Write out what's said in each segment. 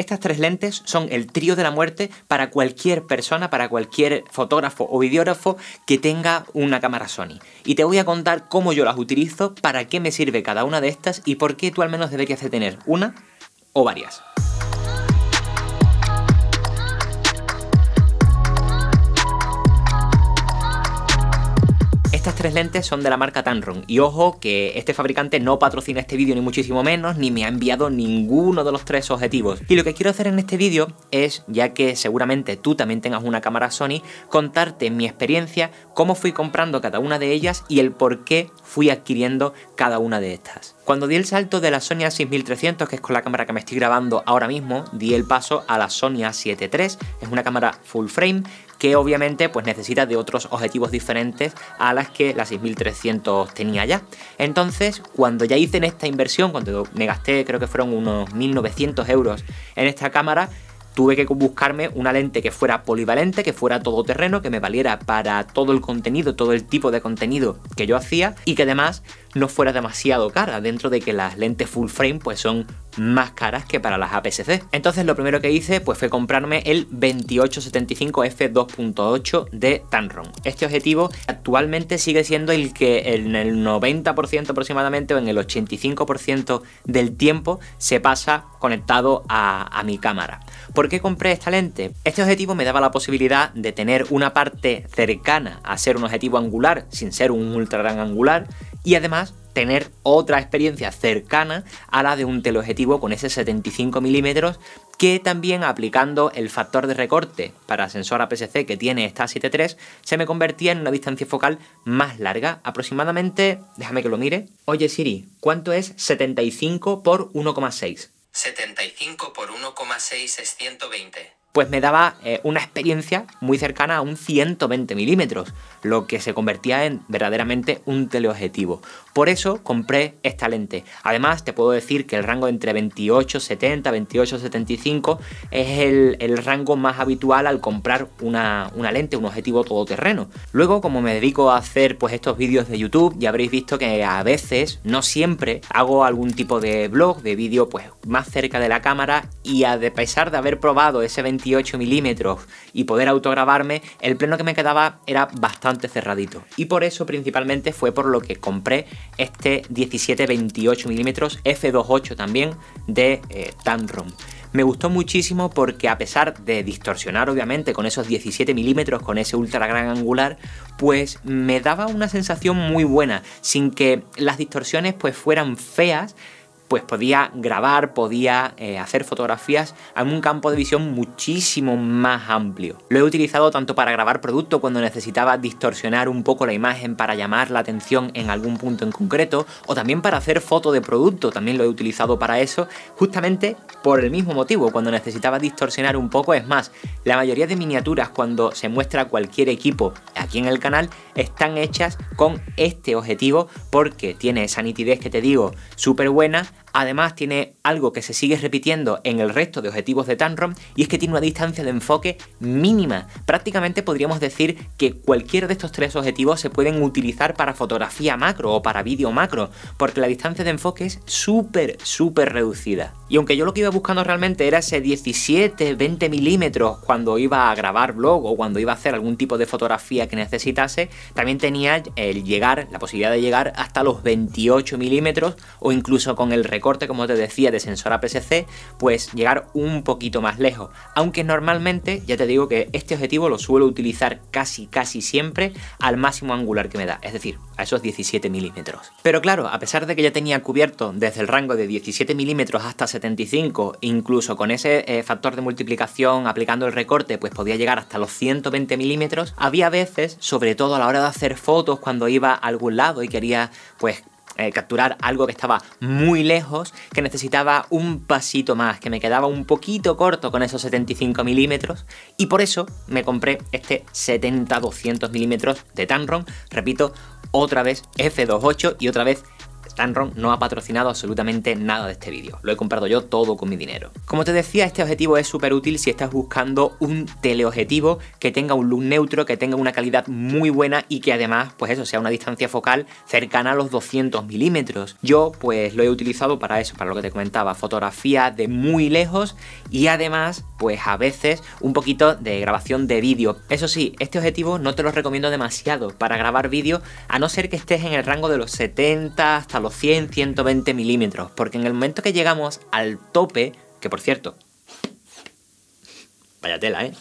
Estas tres lentes son el trío de la muerte para cualquier persona, para cualquier fotógrafo o videógrafo que tenga una cámara Sony. Y te voy a contar cómo yo las utilizo, para qué me sirve cada una de estas y por qué tú al menos deberías de tener una o varias. Estas tres lentes son de la marca Tanron y ojo que este fabricante no patrocina este vídeo ni muchísimo menos, ni me ha enviado ninguno de los tres objetivos. Y lo que quiero hacer en este vídeo es, ya que seguramente tú también tengas una cámara Sony, contarte mi experiencia, cómo fui comprando cada una de ellas y el por qué fui adquiriendo cada una de estas. Cuando di el salto de la Sony A6300, que es con la cámara que me estoy grabando ahora mismo, di el paso a la Sony A7 III, es una cámara full frame que obviamente pues necesita de otros objetivos diferentes a las que la 6300 tenía ya. Entonces, cuando ya hice en esta inversión, cuando me gasté creo que fueron unos 1900 euros en esta cámara, tuve que buscarme una lente que fuera polivalente, que fuera todoterreno, que me valiera para todo el contenido, todo el tipo de contenido que yo hacía y que además no fuera demasiado cara, dentro de que las lentes full frame pues son más caras que para las APS-C. Entonces lo primero que hice pues, fue comprarme el 2875F 2.8 de tanron Este objetivo actualmente sigue siendo el que en el 90% aproximadamente o en el 85% del tiempo se pasa conectado a, a mi cámara. ¿Por qué compré esta lente? Este objetivo me daba la posibilidad de tener una parte cercana a ser un objetivo angular sin ser un ultra gran angular y además tener otra experiencia cercana a la de un teleobjetivo con ese 75 milímetros que también aplicando el factor de recorte para sensor APS-C que tiene esta 7.3 se me convertía en una distancia focal más larga, aproximadamente, déjame que lo mire. Oye Siri, ¿cuánto es 75 por 1,6? 75 por 1,6 es 120 pues me daba eh, una experiencia muy cercana a un 120 milímetros, lo que se convertía en verdaderamente un teleobjetivo. Por eso compré esta lente. Además, te puedo decir que el rango entre 28-70, 28-75 es el, rango más habitual al comprar una, lente, un objetivo todoterreno. Luego, como me dedico a hacer pues, estos vídeos de YouTube, ya habréis visto que a veces, no siempre, hago algún tipo de blog, de vídeo pues, más cerca de la cámara y a pesar de haber probado ese 20 milímetros y poder autograbarme, el pleno que me quedaba era bastante cerradito. Y por eso principalmente fue por lo que compré este 17-28 milímetros f2.8 también de eh, tantrum Me gustó muchísimo porque a pesar de distorsionar obviamente con esos 17 milímetros, con ese ultra gran angular, pues me daba una sensación muy buena, sin que las distorsiones pues fueran feas, pues podía grabar, podía eh, hacer fotografías en un campo de visión muchísimo más amplio. Lo he utilizado tanto para grabar producto cuando necesitaba distorsionar un poco la imagen para llamar la atención en algún punto en concreto, o también para hacer foto de producto, también lo he utilizado para eso, justamente por el mismo motivo, cuando necesitaba distorsionar un poco, es más, la mayoría de miniaturas cuando se muestra cualquier equipo aquí en el canal están hechas con este objetivo porque tiene esa nitidez que te digo súper buena Además tiene algo que se sigue repitiendo en el resto de objetivos de Tanrom y es que tiene una distancia de enfoque mínima. Prácticamente podríamos decir que cualquiera de estos tres objetivos se pueden utilizar para fotografía macro o para vídeo macro, porque la distancia de enfoque es súper, súper reducida. Y aunque yo lo que iba buscando realmente era ese 17, 20 milímetros cuando iba a grabar vlog o cuando iba a hacer algún tipo de fotografía que necesitase, también tenía el llegar, la posibilidad de llegar hasta los 28 milímetros o incluso con el corte como te decía, de sensor APS-C, pues llegar un poquito más lejos. Aunque normalmente, ya te digo que este objetivo lo suelo utilizar casi casi siempre al máximo angular que me da, es decir, a esos 17 milímetros. Pero claro, a pesar de que ya tenía cubierto desde el rango de 17 milímetros hasta 75, incluso con ese eh, factor de multiplicación aplicando el recorte, pues podía llegar hasta los 120 milímetros, había veces, sobre todo a la hora de hacer fotos cuando iba a algún lado y quería pues eh, capturar algo que estaba muy lejos, que necesitaba un pasito más, que me quedaba un poquito corto con esos 75 milímetros y por eso me compré este 70-200 milímetros de Tamron, repito, otra vez F28 y otra vez Tanron no ha patrocinado absolutamente nada de este vídeo, lo he comprado yo todo con mi dinero. Como te decía, este objetivo es súper útil si estás buscando un teleobjetivo que tenga un look neutro, que tenga una calidad muy buena y que además, pues eso, sea una distancia focal cercana a los 200 milímetros. Yo, pues lo he utilizado para eso, para lo que te comentaba, fotografía de muy lejos y además, pues a veces un poquito de grabación de vídeo. Eso sí, este objetivo no te lo recomiendo demasiado para grabar vídeo, a no ser que estés en el rango de los 70 hasta los 100, 120 milímetros, porque en el momento que llegamos al tope, que por cierto, vaya tela, ¿eh?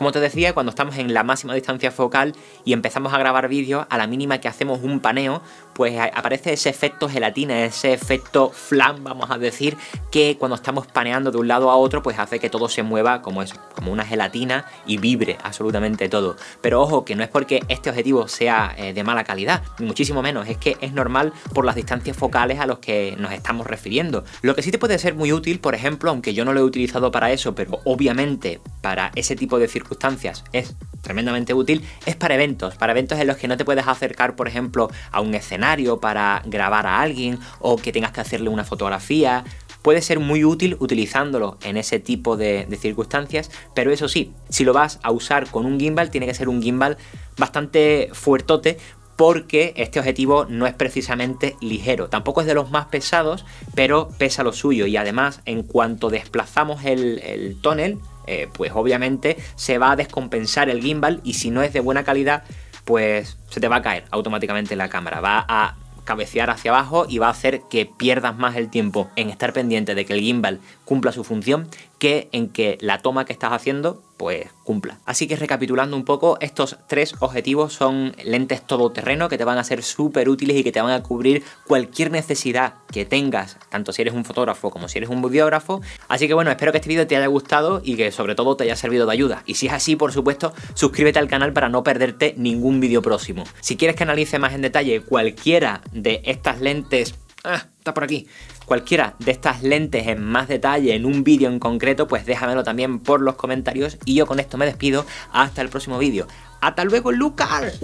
Como te decía, cuando estamos en la máxima distancia focal y empezamos a grabar vídeos, a la mínima que hacemos un paneo, pues aparece ese efecto gelatina, ese efecto flam, vamos a decir, que cuando estamos paneando de un lado a otro, pues hace que todo se mueva como eso, como una gelatina y vibre absolutamente todo. Pero ojo, que no es porque este objetivo sea eh, de mala calidad, ni muchísimo menos, es que es normal por las distancias focales a los que nos estamos refiriendo. Lo que sí te puede ser muy útil, por ejemplo, aunque yo no lo he utilizado para eso, pero obviamente para ese tipo de circunstancias, circunstancias es tremendamente útil es para eventos, para eventos en los que no te puedes acercar, por ejemplo, a un escenario para grabar a alguien o que tengas que hacerle una fotografía. Puede ser muy útil utilizándolo en ese tipo de, de circunstancias, pero eso sí, si lo vas a usar con un gimbal, tiene que ser un gimbal bastante fuertote porque este objetivo no es precisamente ligero, tampoco es de los más pesados, pero pesa lo suyo y además en cuanto desplazamos el, tonel, eh, pues obviamente se va a descompensar el gimbal y si no es de buena calidad, pues se te va a caer automáticamente la cámara, va a cabecear hacia abajo y va a hacer que pierdas más el tiempo en estar pendiente de que el gimbal cumpla su función que en que la toma que estás haciendo pues cumpla. Así que recapitulando un poco, estos tres objetivos son lentes todoterreno que te van a ser súper útiles y que te van a cubrir cualquier necesidad que tengas, tanto si eres un fotógrafo como si eres un videógrafo. Así que bueno, espero que este vídeo te haya gustado y que sobre todo te haya servido de ayuda. Y si es así, por supuesto, suscríbete al canal para no perderte ningún vídeo próximo. Si quieres que analice más en detalle cualquiera de estas lentes ah, está por aquí. Cualquiera de estas lentes en más detalle, en un vídeo en concreto, pues déjamelo también por los comentarios y yo con esto me despido. Hasta el próximo vídeo. ¡Hasta luego, Lucas!